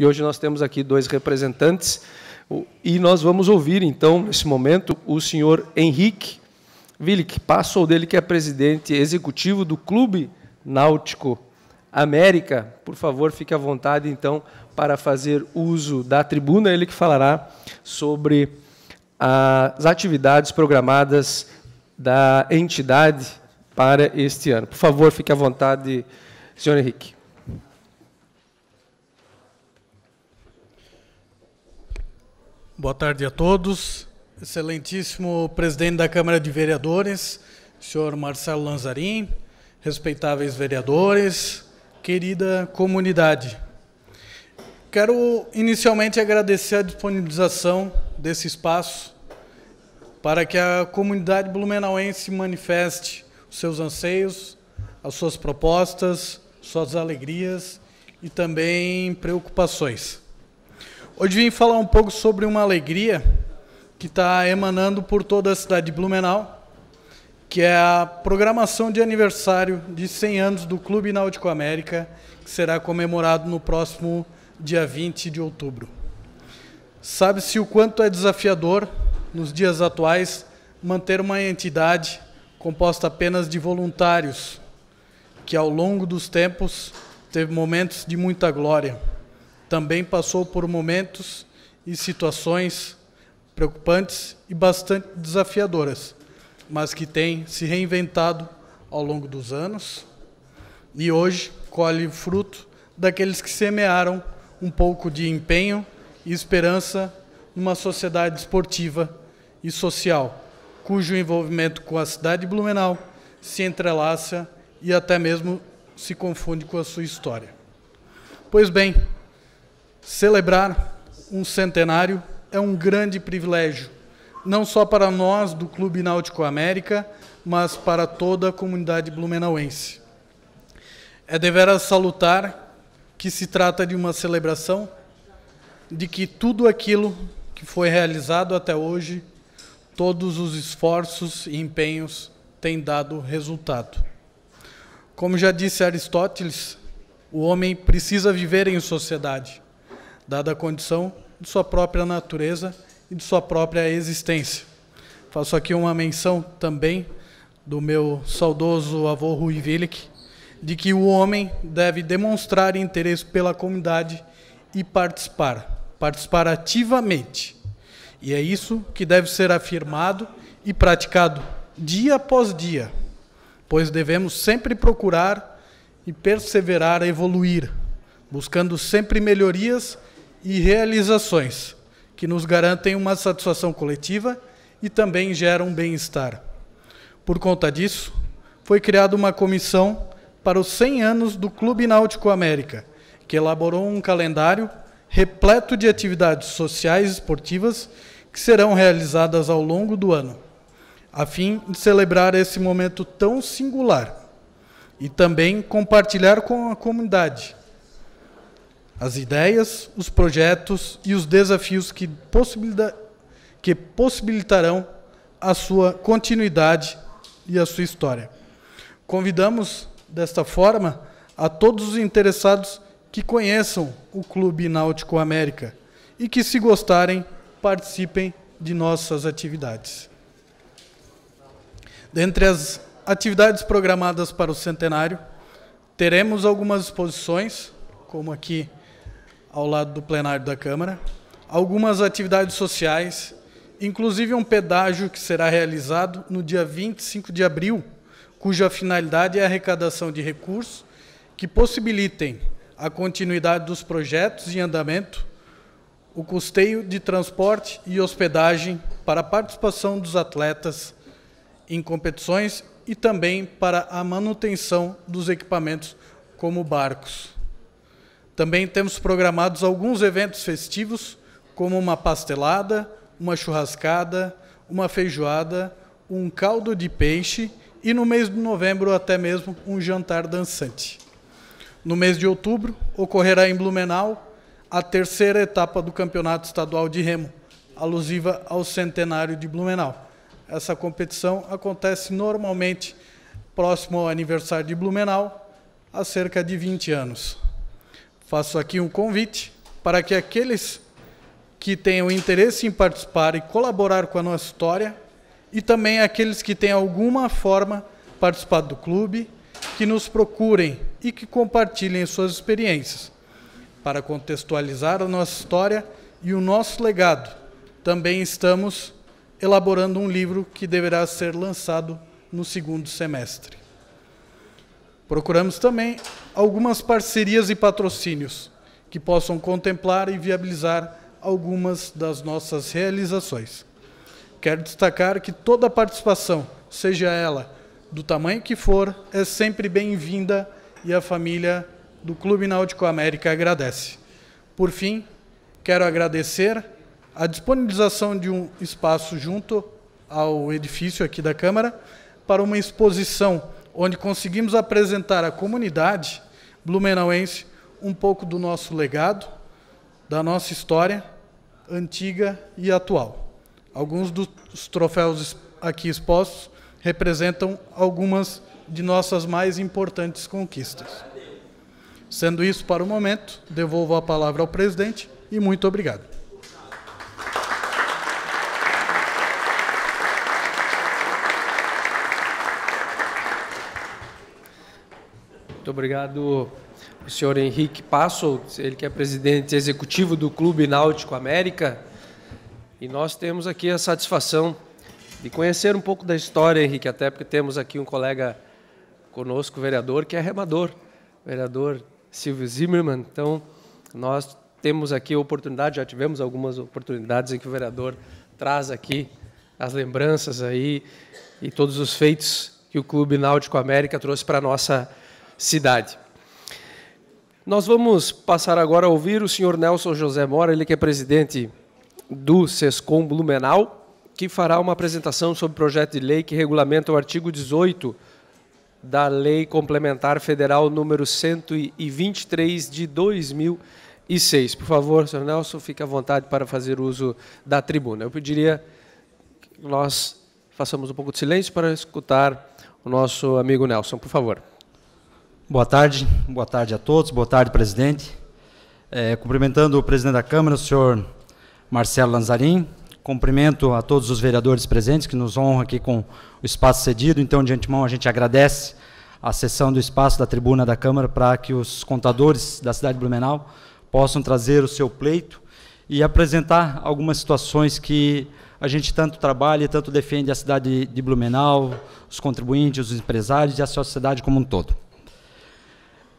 E hoje nós temos aqui dois representantes e nós vamos ouvir, então, nesse momento, o senhor Henrique Willig Passou dele, que é presidente executivo do Clube Náutico América. Por favor, fique à vontade, então, para fazer uso da tribuna. Ele que falará sobre as atividades programadas da entidade para este ano. Por favor, fique à vontade, senhor Henrique. Boa tarde a todos. Excelentíssimo presidente da Câmara de Vereadores, senhor Marcelo Lanzarin, respeitáveis vereadores, querida comunidade. Quero inicialmente agradecer a disponibilização desse espaço para que a comunidade blumenauense manifeste os seus anseios, as suas propostas, suas alegrias e também preocupações. Hoje vim falar um pouco sobre uma alegria que está emanando por toda a cidade de Blumenau, que é a programação de aniversário de 100 anos do Clube Náutico América, que será comemorado no próximo dia 20 de outubro. Sabe-se o quanto é desafiador, nos dias atuais, manter uma entidade composta apenas de voluntários, que ao longo dos tempos teve momentos de muita glória também passou por momentos e situações preocupantes e bastante desafiadoras, mas que tem se reinventado ao longo dos anos e hoje colhe fruto daqueles que semearam um pouco de empenho e esperança numa sociedade esportiva e social, cujo envolvimento com a cidade de Blumenau se entrelaça e até mesmo se confunde com a sua história. Pois bem, Celebrar um centenário é um grande privilégio, não só para nós do Clube Náutico América, mas para toda a comunidade blumenauense. É deveras salutar que se trata de uma celebração de que tudo aquilo que foi realizado até hoje, todos os esforços e empenhos têm dado resultado. Como já disse Aristóteles, o homem precisa viver em sociedade dada a condição de sua própria natureza e de sua própria existência. Faço aqui uma menção também do meu saudoso avô Rui Willick, de que o homem deve demonstrar interesse pela comunidade e participar, participar ativamente. E é isso que deve ser afirmado e praticado dia após dia, pois devemos sempre procurar e perseverar a evoluir, buscando sempre melhorias e realizações que nos garantem uma satisfação coletiva e também geram bem-estar. Por conta disso, foi criada uma comissão para os 100 anos do Clube Náutico América, que elaborou um calendário repleto de atividades sociais e esportivas que serão realizadas ao longo do ano, a fim de celebrar esse momento tão singular e também compartilhar com a comunidade as ideias, os projetos e os desafios que, possibilita que possibilitarão a sua continuidade e a sua história. Convidamos, desta forma, a todos os interessados que conheçam o Clube Náutico América e que, se gostarem, participem de nossas atividades. Dentre as atividades programadas para o centenário, teremos algumas exposições, como aqui ao lado do plenário da Câmara, algumas atividades sociais, inclusive um pedágio que será realizado no dia 25 de abril, cuja finalidade é a arrecadação de recursos que possibilitem a continuidade dos projetos em andamento, o custeio de transporte e hospedagem para a participação dos atletas em competições e também para a manutenção dos equipamentos como barcos. Também temos programados alguns eventos festivos, como uma pastelada, uma churrascada, uma feijoada, um caldo de peixe e no mês de novembro até mesmo um jantar dançante. No mês de outubro ocorrerá em Blumenau a terceira etapa do Campeonato Estadual de Remo, alusiva ao centenário de Blumenau. Essa competição acontece normalmente próximo ao aniversário de Blumenau, há cerca de 20 anos. Faço aqui um convite para que aqueles que tenham interesse em participar e colaborar com a nossa história e também aqueles que têm alguma forma participado do clube, que nos procurem e que compartilhem suas experiências para contextualizar a nossa história e o nosso legado. Também estamos elaborando um livro que deverá ser lançado no segundo semestre. Procuramos também algumas parcerias e patrocínios que possam contemplar e viabilizar algumas das nossas realizações. Quero destacar que toda participação, seja ela do tamanho que for, é sempre bem-vinda e a família do Clube Náutico América agradece. Por fim, quero agradecer a disponibilização de um espaço junto ao edifício aqui da Câmara para uma exposição onde conseguimos apresentar à comunidade blumenauense um pouco do nosso legado, da nossa história antiga e atual. Alguns dos troféus aqui expostos representam algumas de nossas mais importantes conquistas. Sendo isso para o momento, devolvo a palavra ao presidente e muito obrigado. Muito obrigado, o senhor Henrique Passo, ele que é presidente executivo do Clube Náutico América. E nós temos aqui a satisfação de conhecer um pouco da história, Henrique, até porque temos aqui um colega conosco, vereador, que é remador, vereador Silvio Zimmermann. Então, nós temos aqui a oportunidade, já tivemos algumas oportunidades em que o vereador traz aqui as lembranças aí e todos os feitos que o Clube Náutico América trouxe para a nossa cidade. Nós vamos passar agora a ouvir o senhor Nelson José Mora, ele que é presidente do SESCOM Blumenau, que fará uma apresentação sobre o projeto de lei que regulamenta o artigo 18 da Lei Complementar Federal número 123 de 2006. Por favor, senhor Nelson, fique à vontade para fazer uso da tribuna. Eu pediria que nós façamos um pouco de silêncio para escutar o nosso amigo Nelson, por favor. Boa tarde, boa tarde a todos, boa tarde, presidente. É, cumprimentando o presidente da Câmara, o senhor Marcelo Lanzarin, cumprimento a todos os vereadores presentes que nos honram aqui com o espaço cedido. Então, de antemão, a gente agradece a cessão do espaço da tribuna da Câmara para que os contadores da cidade de Blumenau possam trazer o seu pleito e apresentar algumas situações que a gente tanto trabalha e tanto defende a cidade de Blumenau, os contribuintes, os empresários e a sociedade como um todo.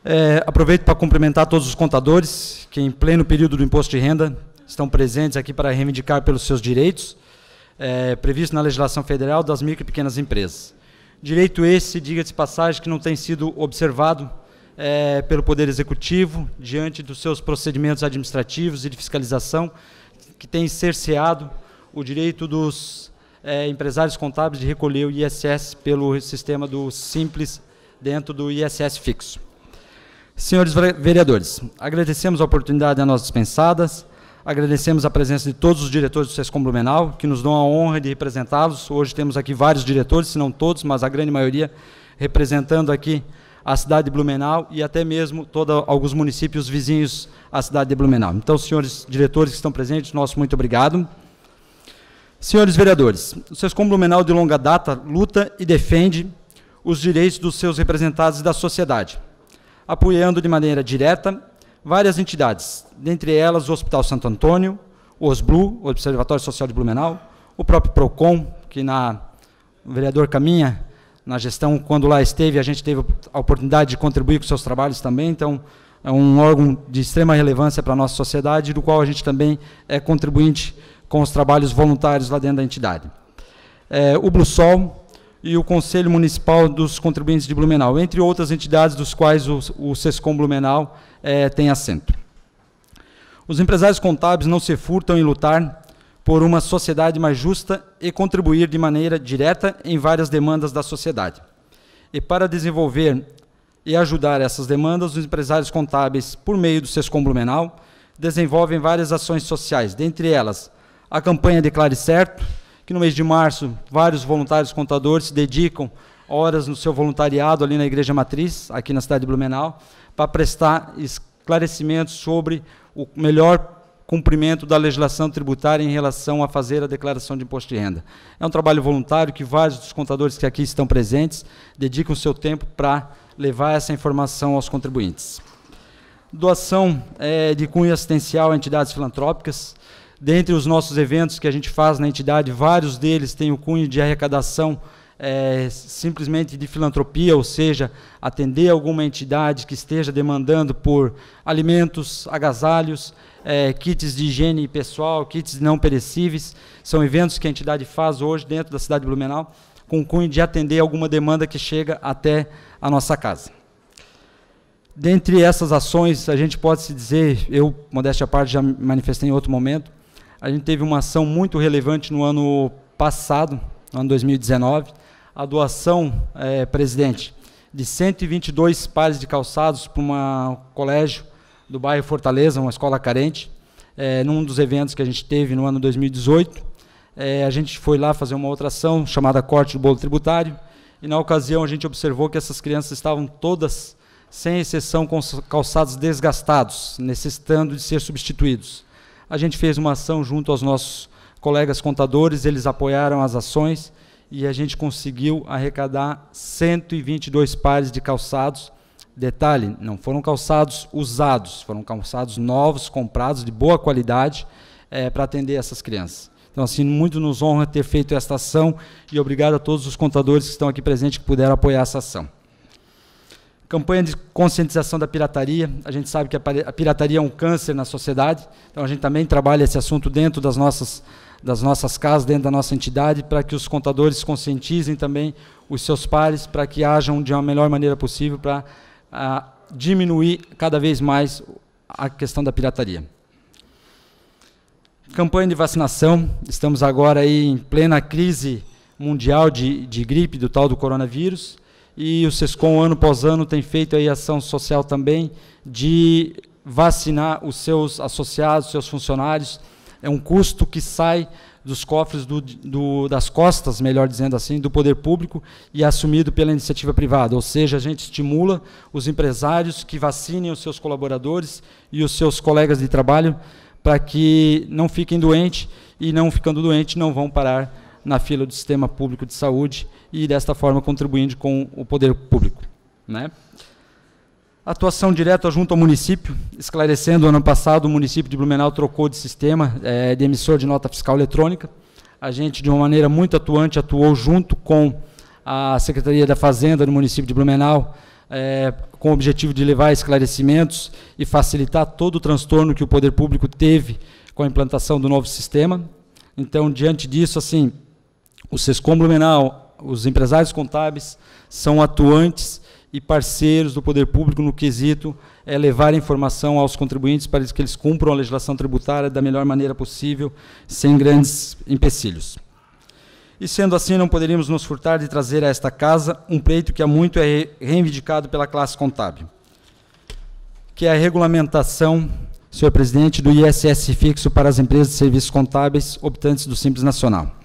É, aproveito para cumprimentar todos os contadores que, em pleno período do imposto de renda, estão presentes aqui para reivindicar pelos seus direitos é, previstos na legislação federal das micro e pequenas empresas. Direito esse, diga-se passagem, que não tem sido observado é, pelo Poder Executivo diante dos seus procedimentos administrativos e de fiscalização, que tem cerceado o direito dos é, empresários contábeis de recolher o ISS pelo sistema do Simples dentro do ISS fixo. Senhores vereadores, agradecemos a oportunidade a nós dispensadas, agradecemos a presença de todos os diretores do SESCOM Blumenau, que nos dão a honra de representá-los. Hoje temos aqui vários diretores, se não todos, mas a grande maioria, representando aqui a cidade de Blumenau e até mesmo toda, alguns municípios vizinhos à cidade de Blumenau. Então, senhores diretores que estão presentes, nosso muito obrigado. Senhores vereadores, o SESCOM Blumenau de longa data luta e defende os direitos dos seus representados e da sociedade apoiando de maneira direta várias entidades, dentre elas o Hospital Santo Antônio, o OSBLU, o Observatório Social de Blumenau, o próprio PROCON, que na o vereador Caminha, na gestão, quando lá esteve, a gente teve a oportunidade de contribuir com seus trabalhos também, então é um órgão de extrema relevância para a nossa sociedade, do qual a gente também é contribuinte com os trabalhos voluntários lá dentro da entidade. É, o Blusol, e o Conselho Municipal dos Contribuintes de Blumenau, entre outras entidades dos quais o, o SESCOM Blumenau é, tem assento. Os empresários contábeis não se furtam em lutar por uma sociedade mais justa e contribuir de maneira direta em várias demandas da sociedade. E para desenvolver e ajudar essas demandas, os empresários contábeis, por meio do SESCOM Blumenau, desenvolvem várias ações sociais, dentre elas a campanha Declare Certo, que no mês de março vários voluntários contadores se dedicam horas no seu voluntariado ali na Igreja Matriz, aqui na cidade de Blumenau, para prestar esclarecimentos sobre o melhor cumprimento da legislação tributária em relação a fazer a declaração de imposto de renda. É um trabalho voluntário que vários dos contadores que aqui estão presentes dedicam seu tempo para levar essa informação aos contribuintes. Doação é, de cunho assistencial a entidades filantrópicas. Dentre os nossos eventos que a gente faz na entidade, vários deles têm o cunho de arrecadação é, simplesmente de filantropia, ou seja, atender alguma entidade que esteja demandando por alimentos, agasalhos, é, kits de higiene pessoal, kits não perecíveis. São eventos que a entidade faz hoje dentro da cidade de Blumenau, com o cunho de atender alguma demanda que chega até a nossa casa. Dentre essas ações, a gente pode se dizer, eu, modéstia à parte, já manifestei em outro momento, a gente teve uma ação muito relevante no ano passado, no ano 2019, a doação, é, presidente, de 122 pares de calçados para um colégio do bairro Fortaleza, uma escola carente, é, num dos eventos que a gente teve no ano 2018. É, a gente foi lá fazer uma outra ação chamada corte do bolo tributário e na ocasião a gente observou que essas crianças estavam todas, sem exceção, com calçados desgastados, necessitando de ser substituídos a gente fez uma ação junto aos nossos colegas contadores, eles apoiaram as ações e a gente conseguiu arrecadar 122 pares de calçados. Detalhe, não foram calçados usados, foram calçados novos, comprados, de boa qualidade, é, para atender essas crianças. Então, assim, muito nos honra ter feito esta ação e obrigado a todos os contadores que estão aqui presentes que puderam apoiar essa ação. Campanha de conscientização da pirataria. A gente sabe que a pirataria é um câncer na sociedade, então a gente também trabalha esse assunto dentro das nossas, das nossas casas, dentro da nossa entidade, para que os contadores conscientizem também os seus pares, para que hajam de uma melhor maneira possível para a, ah, diminuir cada vez mais a questão da pirataria. Campanha de vacinação. Estamos agora aí em plena crise mundial de, de gripe, do tal do coronavírus e o SESCOM, ano após ano, tem feito aí ação social também de vacinar os seus associados, seus funcionários. É um custo que sai dos cofres do, do, das costas, melhor dizendo assim, do poder público e é assumido pela iniciativa privada. Ou seja, a gente estimula os empresários que vacinem os seus colaboradores e os seus colegas de trabalho para que não fiquem doentes e não ficando doentes não vão parar na fila do sistema público de saúde e, desta forma, contribuindo com o poder público. Né? Atuação direta junto ao município, esclarecendo, ano passado o município de Blumenau trocou de sistema é, de emissor de nota fiscal eletrônica. A gente, de uma maneira muito atuante, atuou junto com a Secretaria da Fazenda do município de Blumenau, é, com o objetivo de levar esclarecimentos e facilitar todo o transtorno que o poder público teve com a implantação do novo sistema. Então, diante disso, assim, o SESCOM Blumenau, os empresários contábeis são atuantes e parceiros do poder público no quesito é levar informação aos contribuintes para que eles cumpram a legislação tributária da melhor maneira possível, sem grandes empecilhos. E sendo assim, não poderíamos nos furtar de trazer a esta casa um pleito que há muito é reivindicado pela classe contábil, que é a regulamentação, senhor presidente, do ISS fixo para as empresas de serviços contábeis optantes do Simples Nacional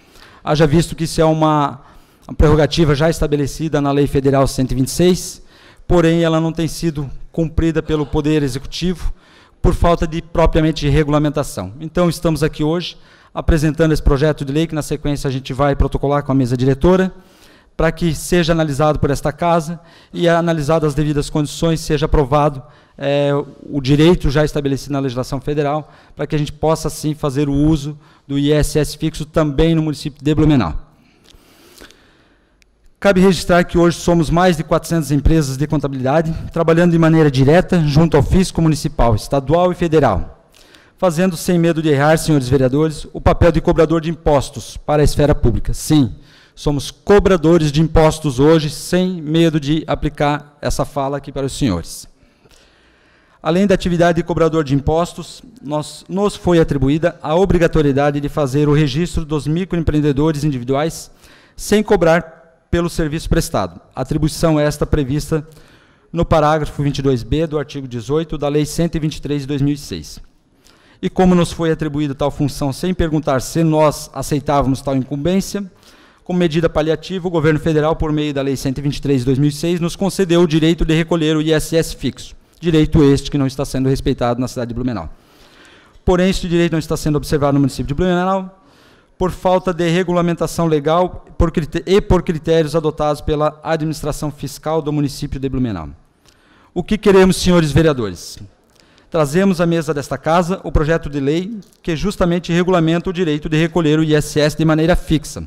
haja visto que isso é uma, uma prerrogativa já estabelecida na Lei Federal 126, porém ela não tem sido cumprida pelo Poder Executivo por falta de propriamente regulamentação. Então estamos aqui hoje apresentando esse projeto de lei que na sequência a gente vai protocolar com a mesa diretora para que seja analisado por esta casa e, eh, analisadas as devidas condições, seja aprovado é, o direito já estabelecido na legislação federal, para que a gente possa, sim, fazer o uso do ISS fixo também no município de Blumenau. Cabe registrar que hoje somos mais de 400 empresas de contabilidade, trabalhando de maneira direta junto ao fisco municipal, estadual e federal, fazendo sem medo de errar, senhores vereadores, o papel de cobrador de impostos para a esfera pública. Sim, somos cobradores de impostos hoje, sem medo de aplicar essa fala aqui para os senhores. Além da atividade de cobrador de impostos, nós, nos foi atribuída a obrigatoriedade de fazer o registro dos microempreendedores individuais sem cobrar pelo serviço prestado. Atribuição esta prevista no parágrafo 22b do artigo 18 da Lei 123 de 2006. E como nos foi atribuída tal função sem perguntar se nós aceitávamos tal incumbência, como medida paliativa, o governo federal, por meio da Lei 123 de 2006, nos concedeu o direito de recolher o ISS fixo. Direito este que não está sendo respeitado na cidade de Blumenau. Porém, este direito não está sendo observado no município de Blumenau por falta de regulamentação legal por e por critérios adotados pela administração fiscal do município de Blumenau. O que queremos, senhores vereadores? Trazemos à mesa desta casa o projeto de lei que justamente regulamenta o direito de recolher o ISS de maneira fixa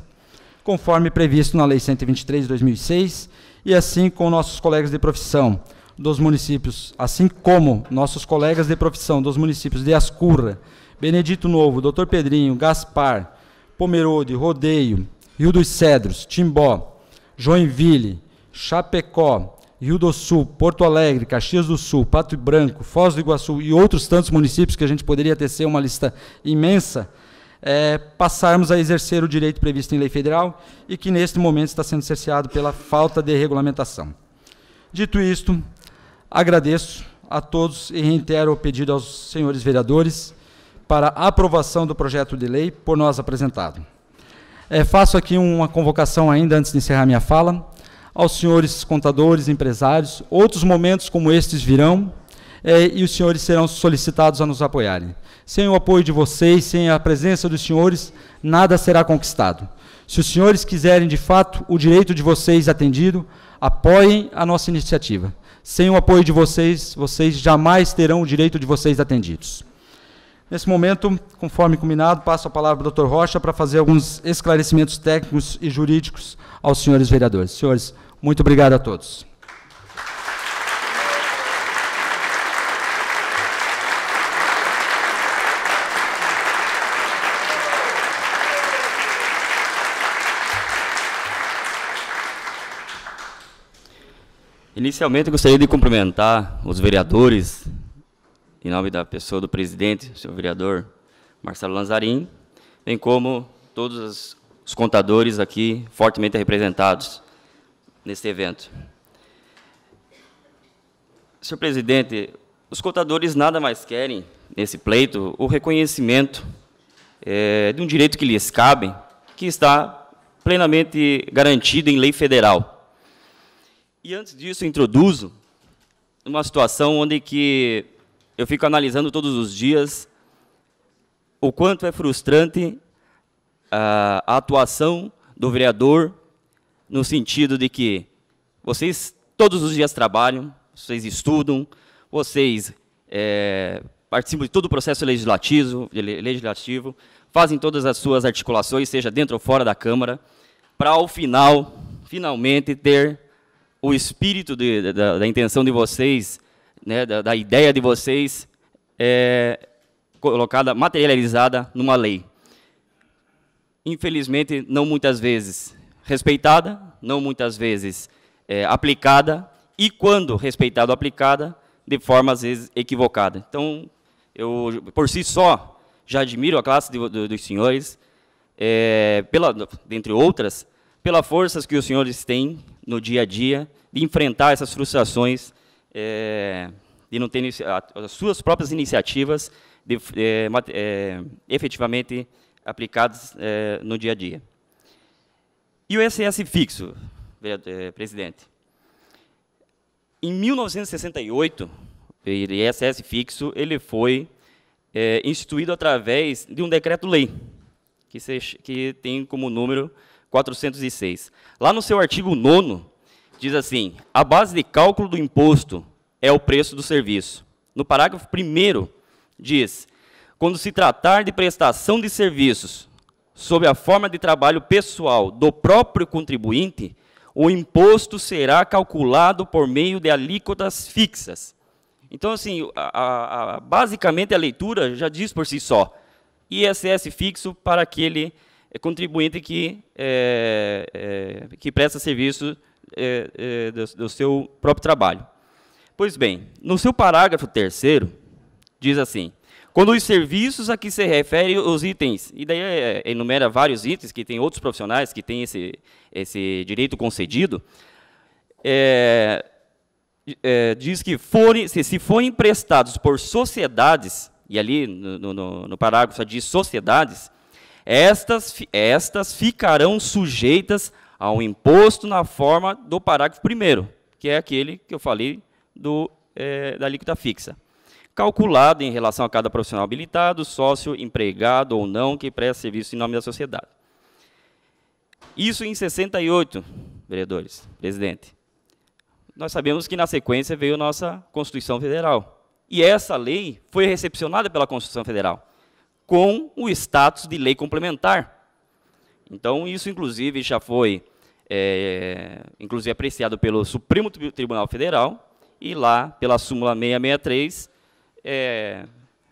conforme previsto na Lei 123 de 2006, e assim com nossos colegas de profissão dos municípios, assim como nossos colegas de profissão dos municípios de Ascurra, Benedito Novo, Doutor Pedrinho, Gaspar, Pomerode, Rodeio, Rio dos Cedros, Timbó, Joinville, Chapecó, Rio do Sul, Porto Alegre, Caxias do Sul, Pato Branco, Foz do Iguaçu e outros tantos municípios que a gente poderia tecer uma lista imensa, é, passarmos a exercer o direito previsto em lei federal e que neste momento está sendo cerceado pela falta de regulamentação. Dito isto, agradeço a todos e reitero o pedido aos senhores vereadores para aprovação do projeto de lei por nós apresentado. É, faço aqui uma convocação ainda antes de encerrar minha fala aos senhores contadores, empresários. Outros momentos como estes virão eh, e os senhores serão solicitados a nos apoiarem. Sem o apoio de vocês, sem a presença dos senhores, nada será conquistado. Se os senhores quiserem de fato o direito de vocês atendido, apoiem a nossa iniciativa. Sem o apoio de vocês, vocês jamais terão o direito de vocês atendidos. Nesse momento, conforme combinado, passo a palavra ao Dr. Rocha para fazer alguns esclarecimentos técnicos e jurídicos aos senhores vereadores. Senhores, muito obrigado a todos. Inicialmente, gostaria de cumprimentar os vereadores, em nome da pessoa do presidente, o senhor vereador Marcelo Lanzarin, bem como todos os contadores aqui fortemente representados neste evento. Senhor presidente, os contadores nada mais querem, nesse pleito, o reconhecimento é, de um direito que lhes cabe, que está plenamente garantido em lei federal e antes disso, introduzo uma situação onde que eu fico analisando todos os dias o quanto é frustrante ah, a, atuação do vereador no sentido de que vocês todos os dias trabalham, vocês estudam, vocês é, participam de todo o processo legislativo, legislativo, fazem todas as suas articulações, seja dentro ou fora da Câmara, para ao final, finalmente, ter o espírito de, da, da, intenção de vocês, né, da, da, ideia de vocês, é colocada, materializada numa lei. Infelizmente, não muitas vezes respeitada, não muitas vezes é, aplicada, e quando respeitada ou aplicada, de forma às vezes equivocada. Então, eu, por si só, já admiro a classe de, de, dos senhores, é, pela, dentre outras, pelas forças que os senhores têm no dia a dia de enfrentar essas frustrações, é, de não ter as suas próprias iniciativas de, é, é, efetivamente aplicadas é, no dia a dia. E o SS fixo, é, é, presidente? Em 1968, o SS fixo ele foi instituído através de um decreto-lei, que, que tem como número 406. Lá no seu artigo 9 diz assim: a base de cálculo do imposto é o preço do serviço. No parágrafo 1 diz: quando se tratar de prestação de serviços sob a forma de trabalho pessoal do próprio contribuinte, o imposto será calculado por meio de alíquotas fixas. Então, assim, a, a, basicamente a leitura já diz por si só. ISS fixo para aquele é contribuinte que, é, é, que presta serviço é, é, do, do seu próprio trabalho. Pois bem, no seu parágrafo terceiro, diz assim, quando os serviços a que se refere os itens, e daí enumera vários itens que tem outros profissionais que têm esse, esse direito concedido, é, é, diz que forem, se, se, forem prestados por sociedades, e ali no, no, no parágrafo diz sociedades, estas, estas ficarão sujeitas ao imposto na forma do parágrafo 1, que é aquele que eu falei do, é, da alíquota fixa. Calculado em relação a cada profissional habilitado, sócio, empregado ou não que presta serviço em nome da sociedade. Isso em 68, vereadores, presidente. Nós sabemos que na sequência veio a nossa Constituição Federal. E essa lei foi recepcionada pela Constituição Federal com o status de lei complementar. Então, isso, inclusive, já foi é, inclusive apreciado pelo Supremo Tribunal Federal e lá, pela súmula 663, é,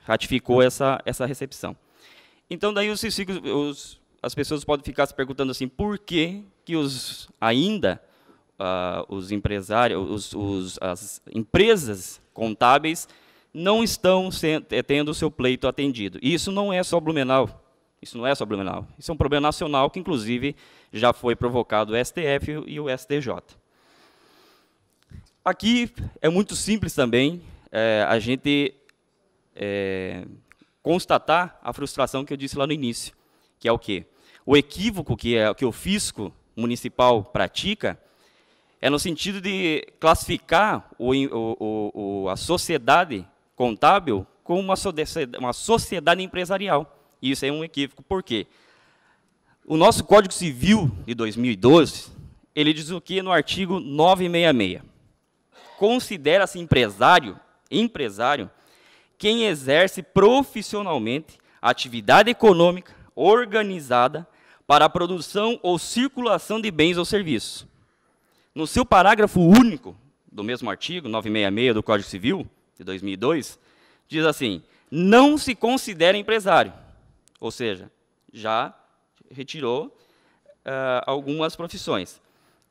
ratificou essa, essa recepção. Então, daí os, os, as pessoas podem ficar se perguntando assim, por que, que os, ainda uh, os empresários, os, os, as empresas contábeis não estão eh, tendo o seu pleito atendido. E isso não é só Blumenau. Isso não é só Blumenau. Isso é um problema nacional que, inclusive, já foi provocado o STF e o STJ. Aqui é muito simples também é, a gente é, constatar a frustração que eu disse lá no início, que é o quê? O equívoco que, é, que o fisco municipal pratica é no sentido de classificar o, o, o, a sociedade contábil com uma sociedade, empresarial. E isso é um equívoco. Por quê? O nosso Código Civil de 2012, ele diz o que no artigo 966? Considera-se empresário, empresário, quem exerce profissionalmente atividade econômica organizada para a produção ou circulação de bens ou serviços. No seu parágrafo único do mesmo artigo 966 do Código Civil, de 2002, diz assim: não se considera empresário. Ou seja, já retirou uh, algumas profissões.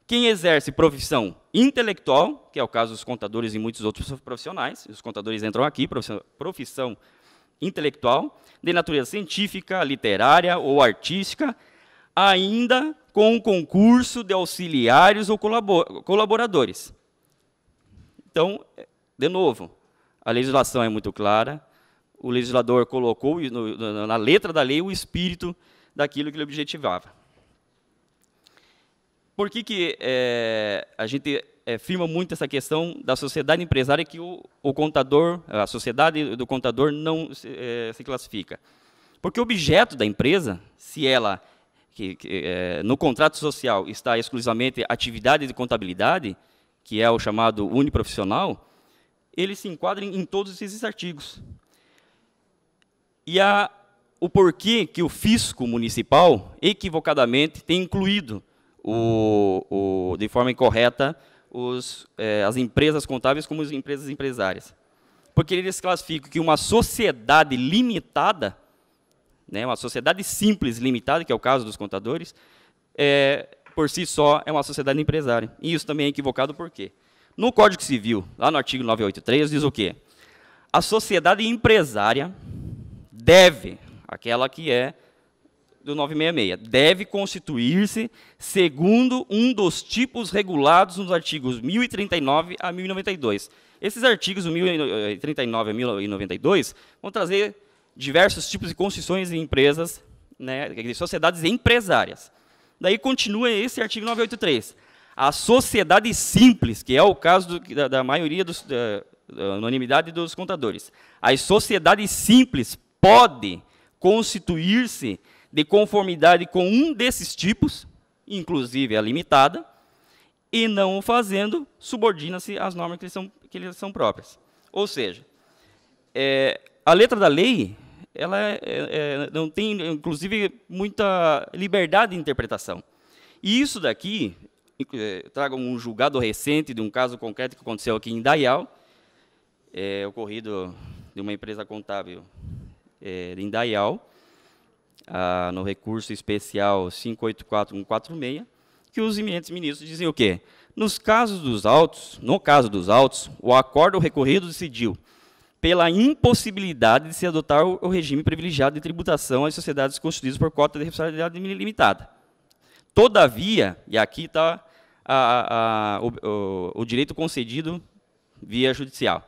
Quem exerce profissão intelectual, que é o caso dos contadores e muitos outros profissionais, os contadores entram aqui, profissão, profissão intelectual, de natureza científica, literária ou artística, ainda com o concurso de auxiliares ou colaboradores. Então, de novo, a legislação é muito clara. O legislador colocou no, na letra da lei o espírito daquilo que ele objetivava. Por que, que é, a gente é, firma muito essa questão da sociedade empresária que o, o contador, a sociedade do contador não se, é, se classifica? Porque o objeto da empresa, se ela que, que é, no contrato social está exclusivamente atividade de contabilidade, que é o chamado uniprofissional, ele se enquadra em, em todos esses artigos. E a, o porquê que o fisco municipal, equivocadamente, tem incluído o, o, de forma incorreta os, é, as empresas contábeis como as empresas empresárias. Porque eles classificam que uma sociedade limitada, né, uma sociedade simples limitada, que é o caso dos contadores, é, por si só é uma sociedade empresária. E isso também é equivocado por quê? No Código Civil, lá no artigo 983, diz o quê? A sociedade empresária deve, aquela que é do 966, deve constituir-se segundo um dos tipos regulados nos artigos 1039 a 1092. Esses artigos, 1039 a 1092, vão trazer diversos tipos de constituições de empresas, né, de sociedades empresárias. Daí continua esse artigo 983 a sociedade simples, que é o caso do, da, da, maioria dos, da, da anonimidade dos contadores, a sociedade simples pode constituir-se de conformidade com um desses tipos, inclusive a limitada, e não o fazendo, subordina-se às normas que lhes são, que eles são próprias. Ou seja, é, a letra da lei ela é, é, é não tem, inclusive, muita liberdade de interpretação. E isso daqui é, trago um julgado recente de um caso concreto que aconteceu aqui em Dayal, é, ocorrido de uma empresa contábil é, em Dayal, a, no recurso especial 584146, que os eminentes ministros dizem o quê? Nos casos dos autos, no caso dos autos, o acordo recorrido decidiu pela impossibilidade de se adotar o regime privilegiado de tributação às sociedades constituídas por cota de responsabilidade limitada. Todavia, e aqui está a, a, o, o, o direito concedido via judicial.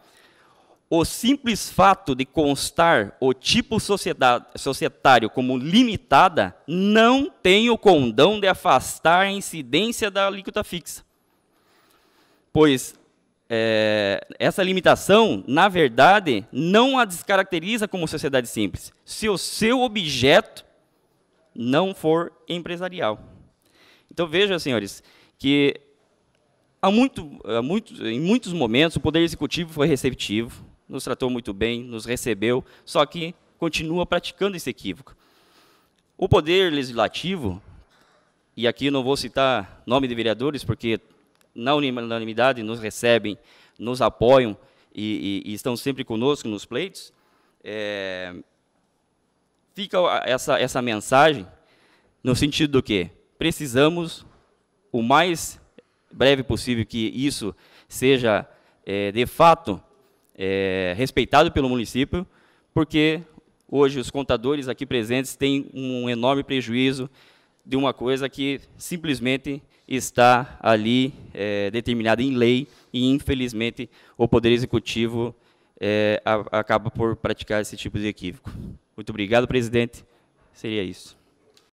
O simples fato de constar o tipo societário como limitada não tem o condão de afastar a incidência da alíquota fixa. Pois é, essa limitação, na verdade, não a descaracteriza como sociedade simples, se o seu objeto não for empresarial. Então vejam, senhores, que há muito, há muito, em muitos momentos o Poder Executivo foi receptivo, nos tratou muito bem, nos recebeu, só que continua praticando esse equívoco. O Poder Legislativo, e aqui não vou citar nome de vereadores, porque na unanimidade nos recebem, nos apoiam e, e, e estão sempre conosco nos pleitos, é, fica essa, essa mensagem no sentido do que precisamos o mais breve possível que isso seja é, de fato é, respeitado pelo município, porque hoje os contadores aqui presentes têm um enorme prejuízo de uma coisa que simplesmente está ali é, determinada em lei e, infelizmente, o Poder Executivo é, acaba por praticar esse tipo de equívoco. Muito obrigado, presidente. Seria isso.